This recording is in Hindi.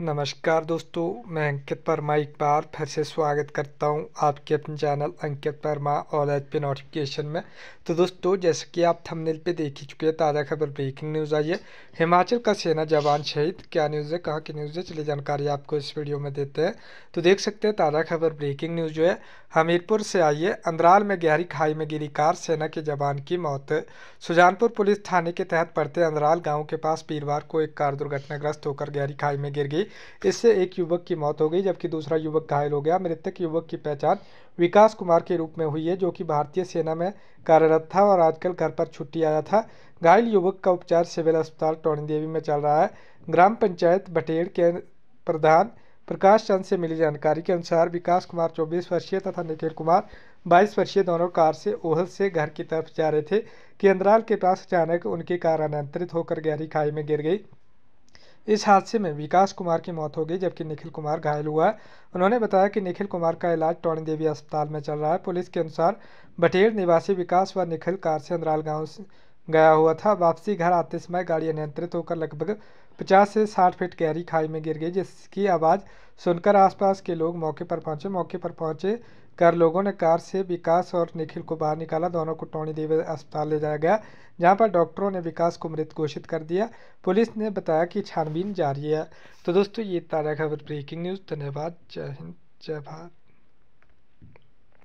नमस्कार दोस्तों मैं अंकित वर्मा एक बार फिर से स्वागत करता हूं आपके अपने चैनल अंकित वर्मा और एच पी नोटिफिकेशन में तो दोस्तों जैसे कि आप थंबनेल पे देख ही चुके हैं ताज़ा खबर ब्रेकिंग न्यूज़ आई है हिमाचल का सेना जवान शहीद क्या न्यूज़ है कहाँ की न्यूज़ है चलिए जानकारी आपको इस वीडियो में देते हैं तो देख सकते हैं ताज़ा खबर ब्रेकिंग न्यूज़ जो है हमीरपुर से आई है अंदराल में गहरी खाई में गिरी कार सेना के जवान की मौत सुजानपुर पुलिस थाने के तहत पड़ते अंदराल गाँव के पास वीरवार को एक कार दुर्घटनाग्रस्त होकर गहरी खाई में गिर गई इससे एक युवक की मौत हो गई जबकि दूसरा युवक घायल हो गया मृतक युवक की पहचान विकास कुमार के रूप में हुई है जो कि भारतीय सेना में कार्यरत था और आजकल घर पर छुट्टी आया था घायल युवक का उपचार सिविल अस्पताल टोनी देवी में चल रहा है ग्राम पंचायत बटेड़ के प्रधान प्रकाश चंद से मिली जानकारी के अनुसार विकास कुमार 24 वर्षीय तथा निखिल कुमार 22 वर्षीय दोनों कार से ओहल से घर की तरफ जा रहे थे कि के पास अचानक उनकी कार अनियंत्रित होकर गहरी खाई में गिर गई इस हादसे में विकास कुमार की मौत हो गई जबकि निखिल कुमार घायल हुआ है उन्होंने बताया कि निखिल कुमार का इलाज टौणी देवी अस्पताल में चल रहा है पुलिस के अनुसार बटेर निवासी विकास व निखिल कार से अंदराल गाँव गया हुआ था वापसी घर आते समय गाड़ी अनियंत्रित होकर लगभग 50 से 60 फीट गहरी खाई में गिर गई जिसकी आवाज़ सुनकर आसपास के लोग मौके पर पहुंचे मौके पर पहुंचे कर लोगों ने कार से विकास और निखिल को बाहर निकाला दोनों को टोनी देवी अस्पताल ले जाया गया जहां पर डॉक्टरों ने विकास को मृत घोषित कर दिया पुलिस ने बताया कि छानबीन जारी है तो दोस्तों ये ताजा खबर ब्रेकिंग न्यूज़ धन्यवाद जय हिंद जय भारत